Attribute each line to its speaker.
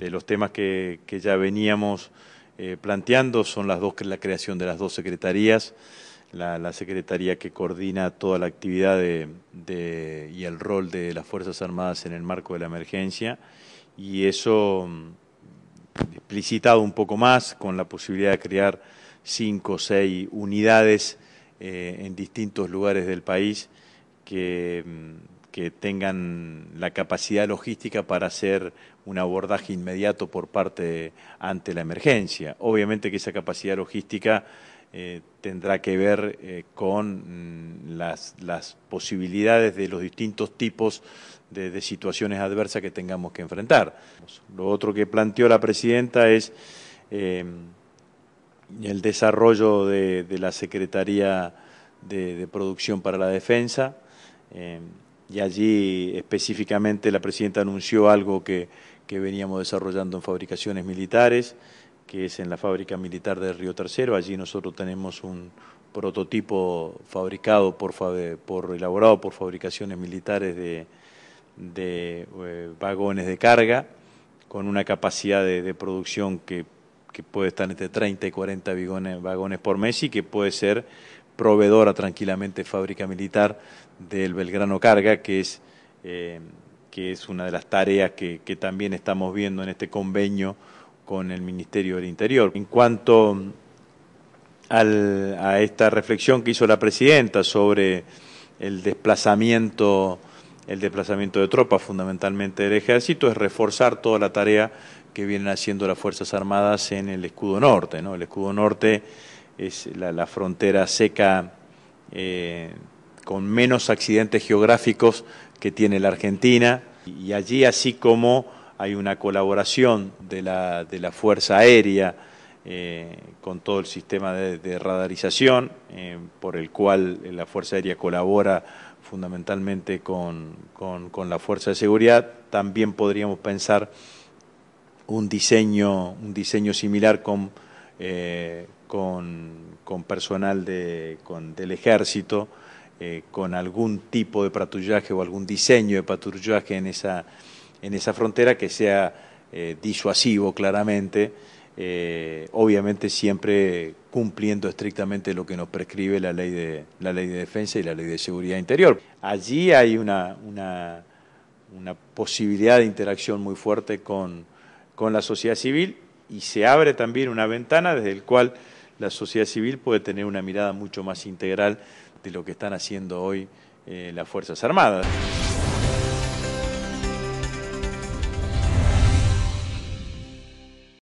Speaker 1: los temas que, ya veníamos eh, planteando son las dos, la creación de las dos secretarías, la, secretaría que coordina toda la actividad y el rol de las Fuerzas Armadas en el marco de la emergencia, y eso mm, explicitado un poco más con la posibilidad de crear cinco o seis unidades eh, en distintos lugares del país que mm, que tengan la capacidad logística para hacer un abordaje inmediato por parte ante la emergencia. Obviamente que esa capacidad logística eh, tendrá que ver eh, con mm, las, posibilidades de los distintos tipos de, situaciones adversas que tengamos que enfrentar. Lo otro que planteó la presidenta es em, el desarrollo de, la Secretaría de, Producción para la Defensa. Em, y allí específicamente la presidenta anunció algo que, que veníamos desarrollando en fabricaciones militares, que es en la fábrica militar de Río Tercero. Allí nosotros tenemos un prototipo fabricado por, elaborado por fabricaciones militares de, de eh, vagones de carga con una capacidad de, de producción que, que, puede estar entre 30 y 40 vagones por mes y que puede ser proveedora tranquilamente fábrica militar del Belgrano Carga, que es, eh, que es una de las tareas que, también estamos viendo en este convenio con el Ministerio del Interior. En cuanto a esta reflexión que hizo la presidenta sobre el desplazamiento, el desplazamiento de tropas, fundamentalmente del ejército, es reforzar toda la tarea que vienen haciendo las Fuerzas Armadas en el Escudo Norte. ¿no? El Escudo Norte es la, frontera seca eh, con menos accidentes geográficos que tiene la Argentina. Y allí, así como hay una colaboración de la, Fuerza Aérea eh, con todo el sistema de, radarización, eh, por el cual la Fuerza Aérea colabora fundamentalmente con, con, la Fuerza de Seguridad, también podríamos pensar un diseño, un diseño similar con eh, con, personal del ejército, eh, con algún tipo de patrullaje o algún diseño de patrullaje en esa, frontera que sea eh, disuasivo claramente, obviamente siempre cumpliendo estrictamente lo que nos prescribe la ley de, la ley de defensa y la ley de seguridad interior. Allí hay una, una, posibilidad de interacción muy fuerte con la sociedad civil y se abre también una ventana desde el cual la sociedad civil puede tener una mirada mucho más integral de lo que están haciendo hoy eh, las Fuerzas Armadas.